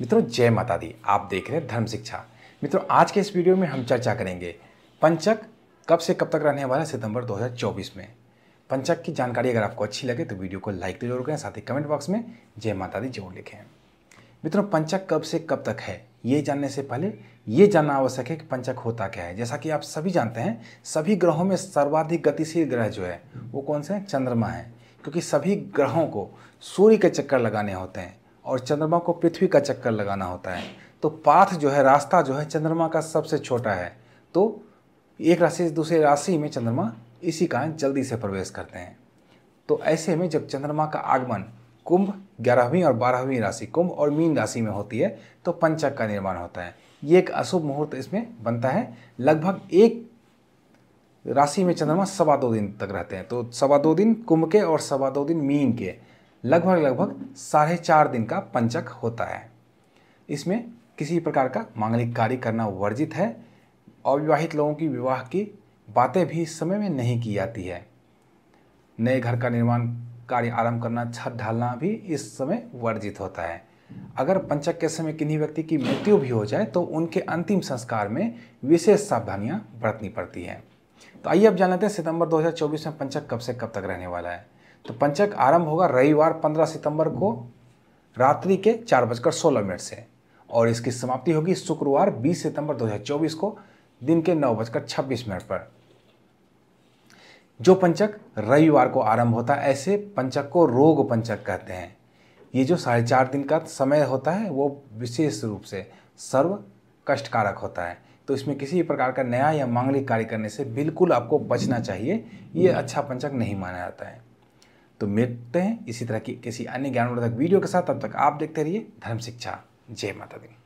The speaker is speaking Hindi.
मित्रों जय माता दी आप देख रहे हैं धर्म शिक्षा मित्रों आज के इस वीडियो में हम चर्चा करेंगे पंचक कब से कब तक रहने वाला है सितंबर 2024 में पंचक की जानकारी अगर आपको अच्छी लगे तो वीडियो को लाइक तो जरूर करें साथ ही कमेंट बॉक्स में जय माता दी जरूर लिखें मित्रों पंचक कब से कब तक है ये जानने से पहले ये जानना आवश्यक है कि पंचक होता क्या है जैसा कि आप सभी जानते हैं सभी ग्रहों में सर्वाधिक गतिशील ग्रह जो है वो कौन से हैं चंद्रमा है क्योंकि सभी ग्रहों को सूर्य के चक्कर लगाने होते हैं और चंद्रमा को पृथ्वी का चक्कर लगाना होता है तो पाथ जो है रास्ता जो है चंद्रमा का सबसे छोटा है तो एक राशि से दूसरे राशि में चंद्रमा इसी कारण जल्दी से प्रवेश करते हैं तो ऐसे में जब चंद्रमा का आगमन कुंभ ग्यारहवीं और बारहवीं राशि कुंभ और मीन राशि में होती है तो पंचक का निर्माण होता है ये एक अशुभ मुहूर्त इसमें बनता है लगभग एक राशि में चंद्रमा सवा दो दिन तक रहते हैं तो सवा दो दिन कुंभ के और सवा दो दिन मीन के लगभग लगभग साढ़े चार दिन का पंचक होता है इसमें किसी प्रकार का मांगलिक कार्य करना वर्जित है अविवाहित लोगों की विवाह की बातें भी इस समय में नहीं की जाती है नए घर का निर्माण कार्य आरंभ करना छत ढालना भी इस समय वर्जित होता है अगर पंचक के समय किन्हीं व्यक्ति की मृत्यु भी हो जाए तो उनके अंतिम संस्कार में विशेष सावधानियां बरतनी पड़ती हैं तो आइए अब जान लेते हैं सितंबर 2024 में पंचक कब से कब तक रहने वाला है तो पंचक आरंभ होगा रविवार 15 सितंबर को रात्रि के चार बजकर सोलह मिनट से और इसकी समाप्ति होगी शुक्रवार 20 सितंबर 2024 को दिन के नौ बजकर छब्बीस मिनट पर जो पंचक रविवार को आरंभ होता है ऐसे पंचक को रोग पंचक कहते हैं ये जो साढ़े चार दिन का समय होता है वो विशेष रूप से सर्व कष्टकारक होता है तो इसमें किसी भी प्रकार का नया या मांगलिक कार्य करने से बिल्कुल आपको बचना चाहिए ये अच्छा पंचक नहीं माना जाता है तो मिलते हैं इसी तरह की किसी अन्य ज्ञानवर्धक वीडियो के साथ तब तक आप देखते रहिए धर्म शिक्षा जय माता दी